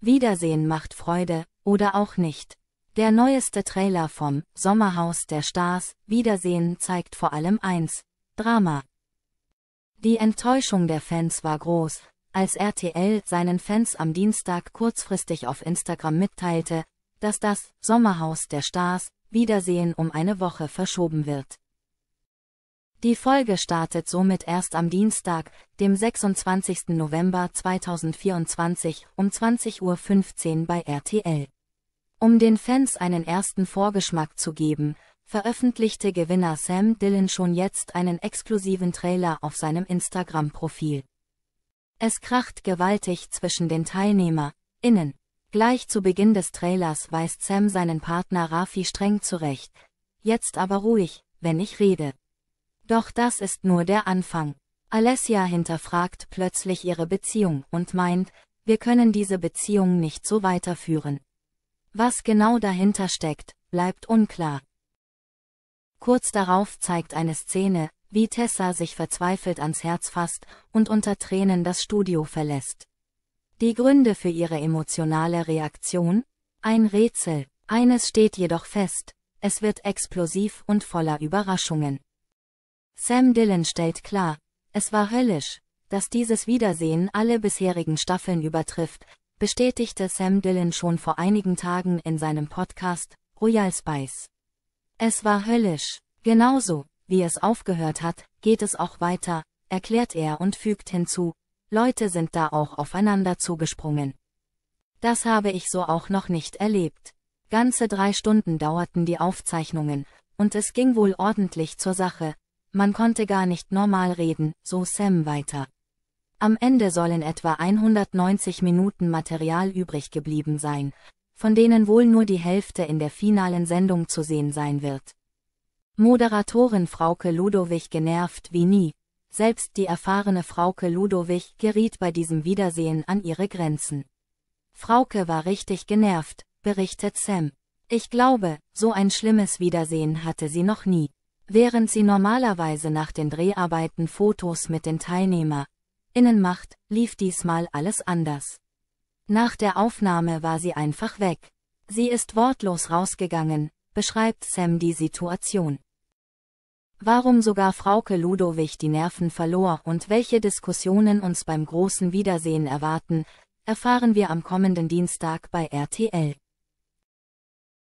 Wiedersehen macht Freude, oder auch nicht. Der neueste Trailer vom Sommerhaus der Stars, Wiedersehen zeigt vor allem eins, Drama. Die Enttäuschung der Fans war groß, als RTL seinen Fans am Dienstag kurzfristig auf Instagram mitteilte, dass das Sommerhaus der Stars Wiedersehen um eine Woche verschoben wird. Die Folge startet somit erst am Dienstag, dem 26. November 2024 um 20.15 Uhr bei RTL. Um den Fans einen ersten Vorgeschmack zu geben, veröffentlichte Gewinner Sam Dillon schon jetzt einen exklusiven Trailer auf seinem Instagram-Profil. Es kracht gewaltig zwischen den TeilnehmerInnen. Gleich zu Beginn des Trailers weist Sam seinen Partner Rafi streng zurecht. Jetzt aber ruhig, wenn ich rede. Doch das ist nur der Anfang. Alessia hinterfragt plötzlich ihre Beziehung und meint, wir können diese Beziehung nicht so weiterführen. Was genau dahinter steckt, bleibt unklar. Kurz darauf zeigt eine Szene, wie Tessa sich verzweifelt ans Herz fasst und unter Tränen das Studio verlässt. Die Gründe für ihre emotionale Reaktion? Ein Rätsel, eines steht jedoch fest, es wird explosiv und voller Überraschungen. Sam Dillon stellt klar, es war höllisch, dass dieses Wiedersehen alle bisherigen Staffeln übertrifft, bestätigte Sam Dillon schon vor einigen Tagen in seinem Podcast Royal Spice. Es war höllisch, genauso, wie es aufgehört hat, geht es auch weiter, erklärt er und fügt hinzu, Leute sind da auch aufeinander zugesprungen. Das habe ich so auch noch nicht erlebt. Ganze drei Stunden dauerten die Aufzeichnungen, und es ging wohl ordentlich zur Sache, man konnte gar nicht normal reden, so Sam weiter. Am Ende sollen etwa 190 Minuten Material übrig geblieben sein, von denen wohl nur die Hälfte in der finalen Sendung zu sehen sein wird. Moderatorin Frauke Ludowig genervt wie nie, selbst die erfahrene Frauke Ludowig geriet bei diesem Wiedersehen an ihre Grenzen. Frauke war richtig genervt, berichtet Sam. Ich glaube, so ein schlimmes Wiedersehen hatte sie noch nie. Während sie normalerweise nach den Dreharbeiten Fotos mit den Teilnehmer innen macht, lief diesmal alles anders. Nach der Aufnahme war sie einfach weg. Sie ist wortlos rausgegangen, beschreibt Sam die Situation. Warum sogar Frauke Ludowig die Nerven verlor und welche Diskussionen uns beim großen Wiedersehen erwarten, erfahren wir am kommenden Dienstag bei RTL.